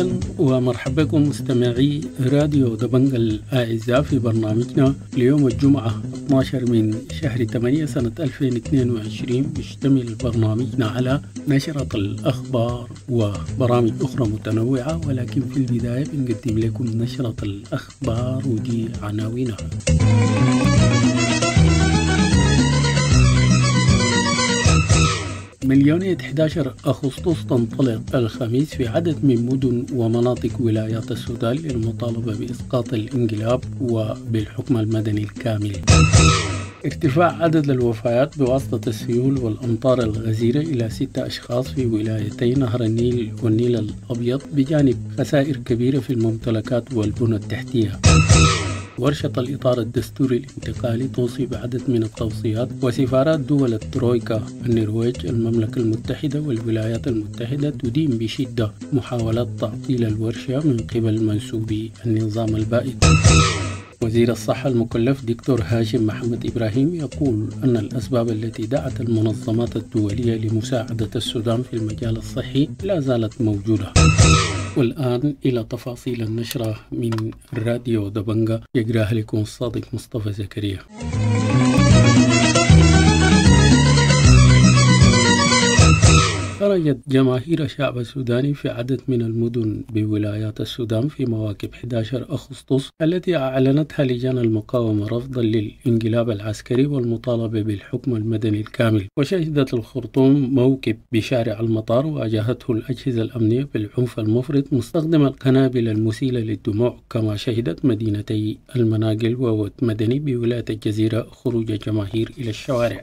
أهلا ومرحبا بكم مستمعي راديو دبنج الأعزاء في برنامجنا ليوم الجمعة 12 من شهر 8 سنة 2022 يشتمل برنامجنا على نشرة الأخبار وبرامج أخرى متنوعة ولكن في البداية بنقدم لكم نشرة الأخبار ودي عناوينها مليونية 11 أغسطس تنطلق الخميس في عدد من مدن ومناطق ولايات السودان للمطالبة بإسقاط الانقلاب وبالحكم المدني الكامل ارتفاع عدد الوفيات بواسطة السيول والأمطار الغزيرة إلى ستة أشخاص في ولايتي نهر النيل والنيل الأبيض بجانب خسائر كبيرة في الممتلكات والبنى التحتية ورشة الإطار الدستوري الانتقالي توصي بعدد من التوصيات وسفارات دول الترويكا النرويج المملكة المتحدة والولايات المتحدة تدين بشدة محاولات تعطيل الورشة من قبل منسوبي النظام البائد وزير الصحة المكلف دكتور هاشم محمد إبراهيم يقول أن الأسباب التي دعت المنظمات الدولية لمساعدة السودان في المجال الصحي لا زالت موجودة والآن إلى تفاصيل النشرة من راديو دبنجة يقراها لكم الصادق مصطفى زكريا خرجت جماهير الشعب السوداني في عدد من المدن بولايات السودان في مواكب 11 أغسطس التي أعلنتها لجان المقاومة رفضا للانقلاب العسكري والمطالبة بالحكم المدني الكامل وشهدت الخرطوم موكب بشارع المطار واجهته الأجهزة الأمنية بالعنف المفرط مستخدمة القنابل المسيلة للدموع كما شهدت مدينتي المناقل ووت مدني بولاية الجزيرة خروج جماهير إلى الشوارع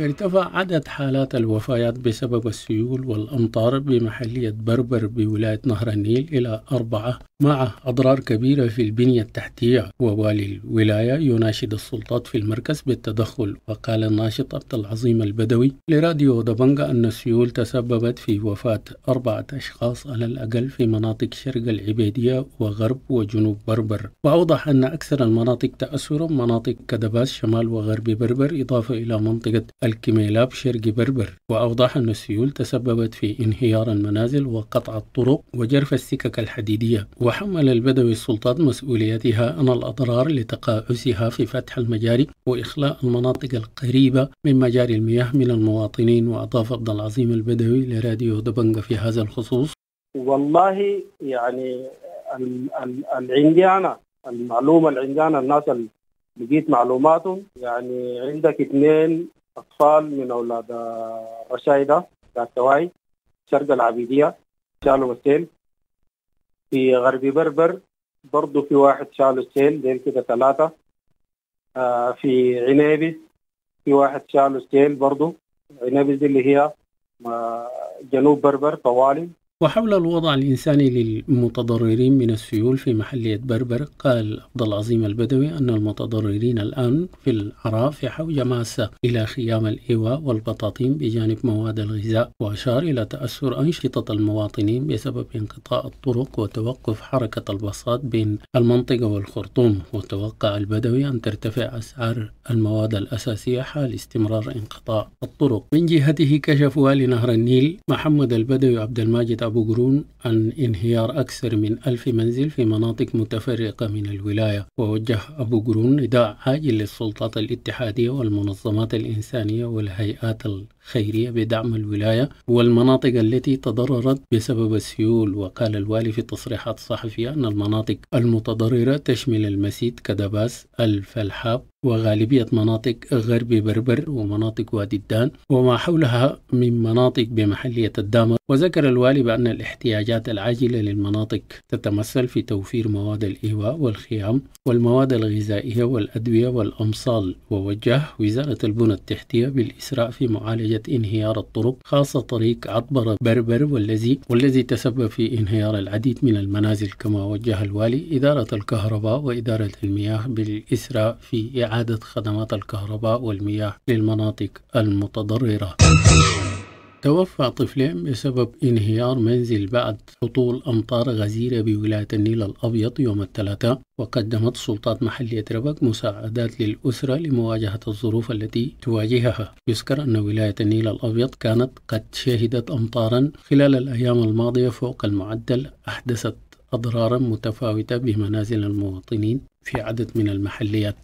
ارتفع عدد حالات الوفيات بسبب السيول والأمطار بمحلية بربر بولاية نهر النيل إلى أربعة مع أضرار كبيرة في البنية التحتية ووالي الولاية يناشد السلطات في المركز بالتدخل وقال الناشط عبد العظيم البدوي لراديو دبنجا أن السيول تسببت في وفاة أربعة أشخاص على الأقل في مناطق شرق العبيدية وغرب وجنوب بربر وأوضح أن أكثر المناطق تأثرا مناطق كدباس شمال وغرب بربر إضافة إلى منطقة الكميلاب شرق بربر وأوضح أن السيول تسببت في انهيار المنازل وقطع الطرق وجرف السكك الحديدية وحمل البدوي السلطات مسؤوليتها عن الأضرار لتقاعسها في فتح المجاري وإخلاء المناطق القريبة من مجاري المياه من المواطنين وأضاف عبد العظيم البدوي لراديو دبنجا في هذا الخصوص والله يعني العنديانة المعلومة العنديانة الناس اللي لقيت معلوماتهم يعني عندك اثنين أطفال من أولاد رشايدة ذات شرق العبيدية شالوا السيل في غربي بربر برضه في واحد شالوا السيل زي كده ثلاثة آه في عنابي في واحد شالوا السيل برضه عنابي دي اللي هي آه، جنوب بربر طوالي وحول الوضع الإنساني للمتضررين من السيول في محلية بربر قال عبد العظيم البدوي أن المتضررين الآن في العراء في حوجة ماسة إلى خيام الإيواء والبطاطين بجانب مواد الغذاء وأشار إلى تأثر أنشطة المواطنين بسبب انقطاع الطرق وتوقف حركة الباصات بين المنطقة والخرطوم وتوقع البدوي أن ترتفع أسعار المواد الأساسية حال استمرار انقطاع الطرق من جهته كشف والي نهر النيل محمد البدوي عبد الماجد بوغرون عن انهيار أكثر من ألف منزل في مناطق متفرقة من الولاية ووجه أبو قرون نداء عاجل للسلطات الاتحادية والمنظمات الإنسانية والهيئات خيرية بدعم الولاية والمناطق التي تضررت بسبب السيول وقال الوالي في تصريحات صحفية أن المناطق المتضررة تشمل المسيد كدباس الفلحاب وغالبية مناطق غرب بربر ومناطق وادي الدان وما حولها من مناطق بمحلية الدامر وذكر الوالي بأن الاحتياجات العاجلة للمناطق تتمثل في توفير مواد الإيواء والخيام والمواد الغذائية والأدوية والأمصال ووجه وزارة البنى التحتية بالإسراء في معالجة نتيجة انهيار الطرق خاصة طريق عطبرة بربر والذي والذي تسبب في انهيار العديد من المنازل كما وجه الوالي إدارة الكهرباء وإدارة المياه بالإسراء في إعادة خدمات الكهرباء والمياه للمناطق المتضررة توفى طفلين بسبب انهيار منزل بعد هطول أمطار غزيرة بولاية النيل الأبيض يوم الثلاثاء وقدمت سلطات محلية ربك مساعدات للأسرة لمواجهة الظروف التي تواجهها يذكر أن ولاية النيل الأبيض كانت قد شهدت أمطارا خلال الأيام الماضية فوق المعدل أحدثت أضرارا متفاوتة بمنازل المواطنين في عدد من المحليات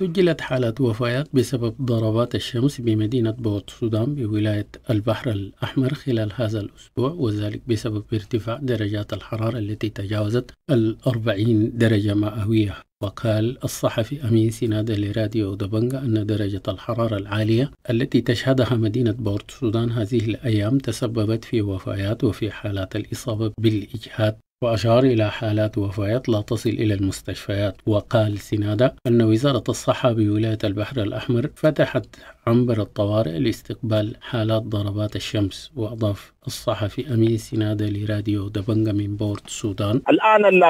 سجلت حالات وفيات بسبب ضربات الشمس بمدينة بوت سودان بولاية البحر الأحمر خلال هذا الأسبوع وذلك بسبب ارتفاع درجات الحرارة التي تجاوزت الأربعين درجة مئوية وقال الصحفي أمين سناد لراديو دبنجا أن درجة الحرارة العالية التي تشهدها مدينة بورت سودان هذه الأيام تسببت في وفيات وفي حالات الإصابة بالإجهاد وأشار إلى حالات وفيات لا تصل إلى المستشفيات وقال سنادة أن وزارة الصحة بولاية البحر الأحمر فتحت عنبر الطوارئ لاستقبال حالات ضربات الشمس وأضاف الصحفي أمين سنادة لراديو دبنجا من بورت السودان الآن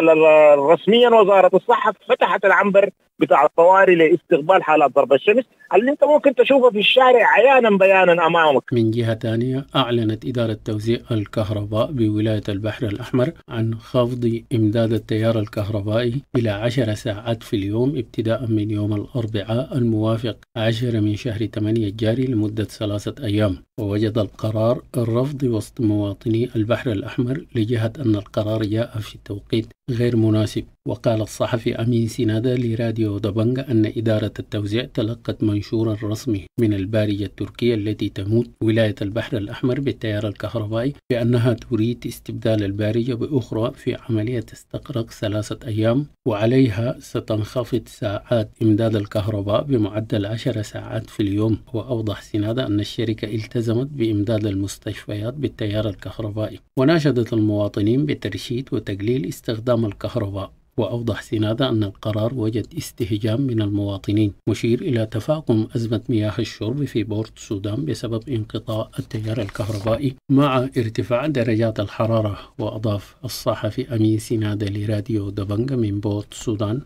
رسميا وزارة الصحة فتحت العنبر بتاع الطوارئ لاستقبال حالات ضرب الشمس اللي انت ممكن تشوفها في الشارع عيانا بيانا امامك. من جهه ثانيه اعلنت اداره توزيع الكهرباء بولايه البحر الاحمر عن خفض امداد التيار الكهربائي الى 10 ساعات في اليوم ابتداء من يوم الاربعاء الموافق 10 من شهر الثمانية الجاري لمدة ثلاثة أيام ووجد القرار الرفض وسط مواطني البحر الأحمر لجهة أن القرار جاء في توقيت غير مناسب وقال الصحفي أمين سينادا لراديو دبنج أن إدارة التوزيع تلقت منشورا رسمي من البارجة التركية التي تموت ولاية البحر الأحمر بالتيار الكهربائي بأنها تريد استبدال البارجة بأخرى في عملية تستغرق ثلاثة أيام وعليها ستنخفض ساعات إمداد الكهرباء بمعدل عشر ساعات في اليوم وأوضح سينادا أن الشركة التزمت بإمداد المستشفيات بالتيار الكهربائي وناشدت المواطنين بترشيد وتقليل استخدام الكهرباء وأوضح سنادة أن القرار وجد استهجام من المواطنين مشير إلى تفاقم أزمة مياه الشرب في بورت السودان بسبب انقطاع التيار الكهربائي مع ارتفاع درجات الحرارة وأضاف الصحفي أمين سنادة لراديو دبنغ من بورت السودان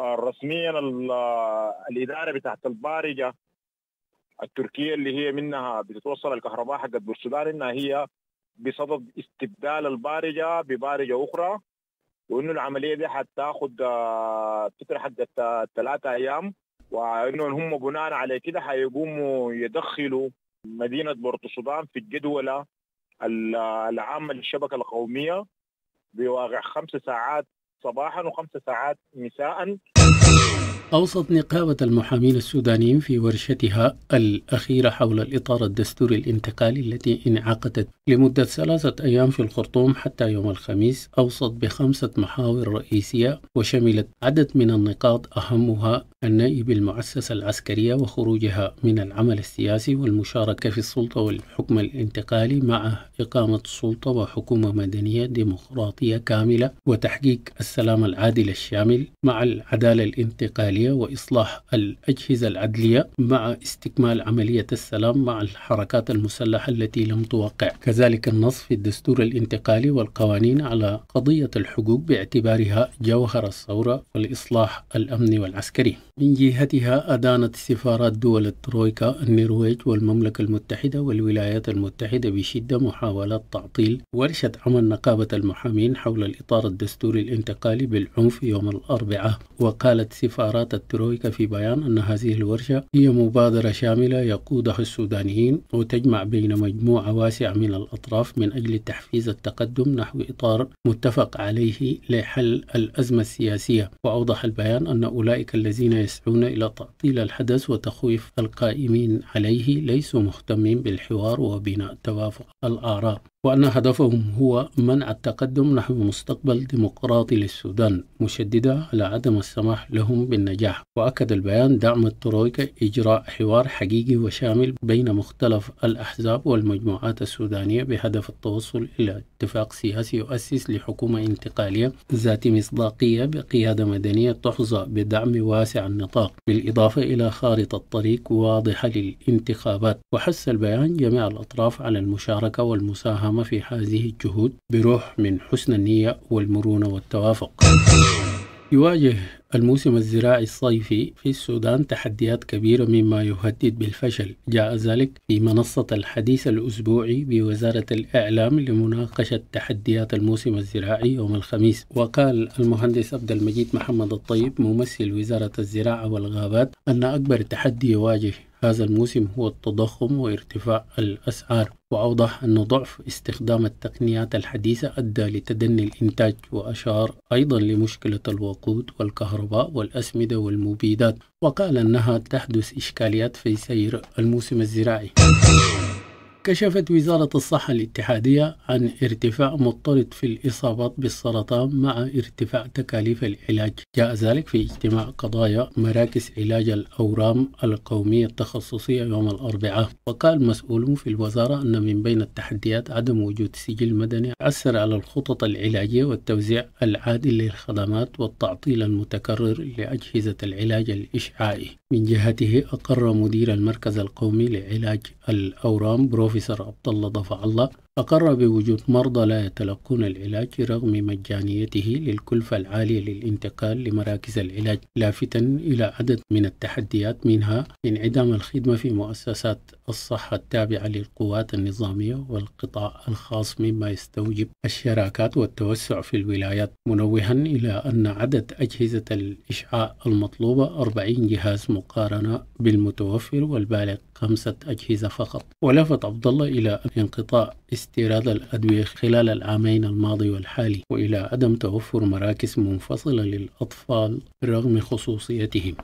رسميا الإدارة بتاعت البارجة التركية اللي هي منها بتتوصل الكهرباء حق بورت السودان إنها هي بصدد استبدال البارجة ببارجة أخرى وانه العمليه دي حتاخد فتره آه، حق ثلاثة ايام وانه هم بناء على كده حيقوموا يدخلوا مدينه بورتو السودان في الجدوله العامه للشبكه القوميه بواقع خمس ساعات صباحا وخمس ساعات مساء أوصت نقابة المحامين السودانيين في ورشتها الأخيرة حول الإطار الدستوري الانتقالي التي انعقدت لمدة ثلاثة أيام في الخرطوم حتى يوم الخميس أوصت بخمسة محاور رئيسية وشملت عدد من النقاط أهمها النائب المؤسسة العسكرية وخروجها من العمل السياسي والمشاركة في السلطة والحكم الانتقالي مع إقامة سلطة وحكومة مدنية ديمقراطية كاملة وتحقيق السلام العادل الشامل مع العدالة الانتقالية العالية وإصلاح الأجهزة العدلية مع استكمال عملية السلام مع الحركات المسلحة التي لم توقع كذلك النص في الدستور الانتقالي والقوانين على قضية الحقوق باعتبارها جوهر الثورة والإصلاح الأمني والعسكري من جهتها أدانت سفارات دول الترويكا النرويج والمملكة المتحدة والولايات المتحدة بشدة محاولات تعطيل ورشة عمل نقابة المحامين حول الإطار الدستوري الانتقالي بالعنف يوم الأربعاء وقالت سفارات قررت الترويكا في بيان أن هذه الورشة هي مبادرة شاملة يقودها السودانيين وتجمع بين مجموعة واسعة من الأطراف من أجل تحفيز التقدم نحو إطار متفق عليه لحل الأزمة السياسية وأوضح البيان أن أولئك الذين يسعون إلى تعطيل الحدث وتخويف القائمين عليه ليسوا مهتمين بالحوار وبناء توافق الآراء وأن هدفهم هو منع التقدم نحو مستقبل ديمقراطي للسودان مشددة على عدم السماح لهم بالنجاح وأكد البيان دعم الترويكا إجراء حوار حقيقي وشامل بين مختلف الأحزاب والمجموعات السودانية بهدف التوصل إلى اتفاق سياسي يؤسس لحكومة انتقالية ذات مصداقية بقيادة مدنية تحظى بدعم واسع النطاق بالإضافة إلى خارطة طريق واضحة للانتخابات وحث البيان جميع الأطراف على المشاركة والمساهمة في هذه الجهود بروح من حسن النية والمرونة والتوافق يواجه الموسم الزراعي الصيفي في السودان تحديات كبيرة مما يهدد بالفشل جاء ذلك في منصة الحديث الأسبوعي بوزارة الإعلام لمناقشة تحديات الموسم الزراعي يوم الخميس وقال المهندس عبد المجيد محمد الطيب ممثل وزارة الزراعة والغابات أن أكبر تحدي يواجه هذا الموسم هو التضخم وارتفاع الأسعار وأوضح أن ضعف استخدام التقنيات الحديثة أدى لتدني الإنتاج وأشار أيضا لمشكلة الوقود والكهرباء والأسمدة والمبيدات وقال أنها تحدث إشكاليات في سير الموسم الزراعي كشفت وزارة الصحة الاتحادية عن ارتفاع مضطرد في الإصابات بالسرطان مع ارتفاع تكاليف العلاج جاء ذلك في اجتماع قضايا مراكز علاج الأورام القومية التخصصية يوم الأربعاء وقال مسؤول في الوزارة أن من بين التحديات عدم وجود سجل مدني أثر على الخطط العلاجية والتوزيع العادل للخدمات والتعطيل المتكرر لأجهزة العلاج الإشعاعي من جهته أقر مدير المركز القومي لعلاج الأورام بروفيسور عبد الله ضفع الله أقر بوجود مرضى لا يتلقون العلاج رغم مجانيته للكلفة العالية للانتقال لمراكز العلاج لافتا إلى عدد من التحديات منها انعدام الخدمة في مؤسسات الصحة التابعة للقوات النظامية والقطاع الخاص مما يستوجب الشراكات والتوسع في الولايات منوها إلى أن عدد أجهزة الإشعاع المطلوبة 40 جهاز مقارنة بالمتوفر والبالغ خمسة أجهزة فقط ولفت عبد الله إلى انقطاع استيراد الأدوية خلال العامين الماضي والحالي وإلى عدم توفر مراكز منفصلة للأطفال رغم خصوصيتهم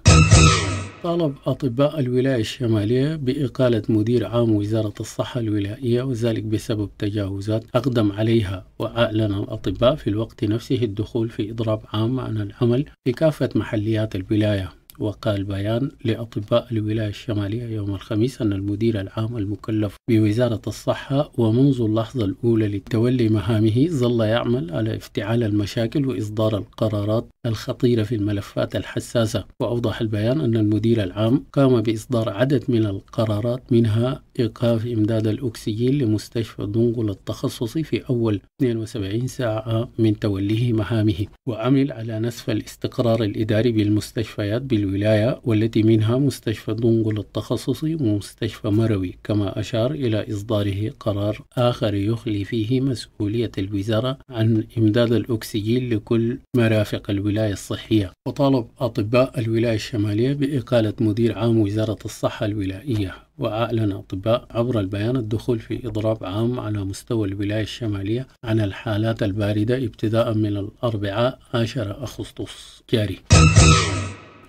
طالب أطباء الولاية الشمالية بإقالة مدير عام وزارة الصحة الولائية وذلك بسبب تجاوزات أقدم عليها وأعلن الأطباء في الوقت نفسه الدخول في إضراب عام عن العمل في كافة محليات الولاية وقال بيان لأطباء الولاية الشمالية يوم الخميس أن المدير العام المكلف بوزارة الصحة ومنذ اللحظة الأولى لتولي مهامه ظل يعمل على افتعال المشاكل وإصدار القرارات الخطيرة في الملفات الحساسة وأوضح البيان أن المدير العام قام بإصدار عدد من القرارات منها إيقاف إمداد الأكسجين لمستشفى دنقل التخصصي في أول 72 ساعة من توليه مهامه وعمل على نسف الاستقرار الإداري بالمستشفيات بالولاية والتي منها مستشفى دنقل التخصصي ومستشفى مروي كما أشار إلى إصداره قرار آخر يخلي فيه مسؤولية الوزارة عن إمداد الأكسجين لكل مرافق الولاية الصحية وطالب أطباء الولاية الشمالية بإقالة مدير عام وزارة الصحة الولائية وأعلن أطباء عبر البيان الدخول في إضراب عام على مستوى الولاية الشمالية عن الحالات الباردة ابتداء من الأربعاء 10 أغسطس جاري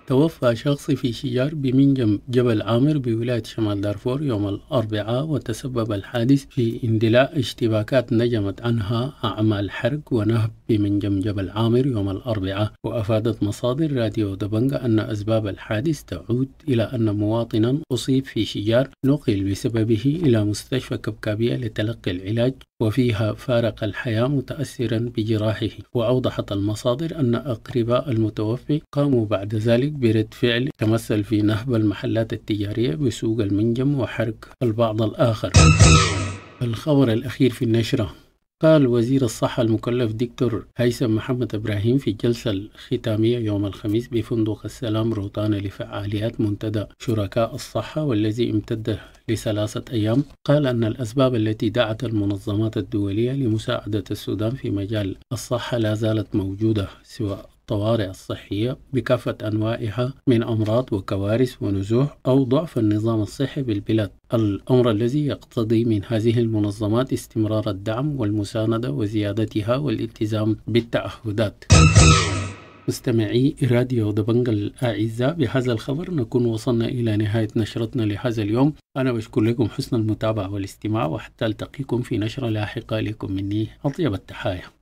توفى شخص في شجار بمنجم جبل عامر بولاية شمال دارفور يوم الأربعاء وتسبب الحادث في اندلاع اشتباكات نجمت عنها أعمال حرق ونهب بمنجم جبل عامر يوم الأربعاء وأفادت مصادر راديو دبنجة أن أسباب الحادث تعود إلى أن مواطنا أصيب في شجار نقل بسببه إلى مستشفى كبكابية لتلقي العلاج وفيها فارق الحياة متأثرا بجراحه وأوضحت المصادر أن أقرباء المتوفي قاموا بعد ذلك برد فعل تمثل في نهب المحلات التجارية بسوق المنجم وحرق البعض الآخر الخبر الأخير في النشرة قال وزير الصحة المكلف دكتور هيثم محمد إبراهيم في الجلسة الختامية يوم الخميس بفندق السلام روتانا لفعاليات منتدى شركاء الصحة والذي امتد لثلاثة أيام قال أن الأسباب التي دعت المنظمات الدولية لمساعدة السودان في مجال الصحة لا زالت موجودة سواء الطوارئ الصحية بكافة أنواعها من أمراض وكوارث ونزوح أو ضعف النظام الصحي بالبلاد الأمر الذي يقتضي من هذه المنظمات استمرار الدعم والمساندة وزيادتها والالتزام بالتعهدات مستمعي راديو دبنج الأعزاء بهذا الخبر نكون وصلنا إلى نهاية نشرتنا لهذا اليوم أنا بشكر لكم حسن المتابعة والاستماع وحتى ألتقيكم في نشرة لاحقة لكم مني أطيب التحايا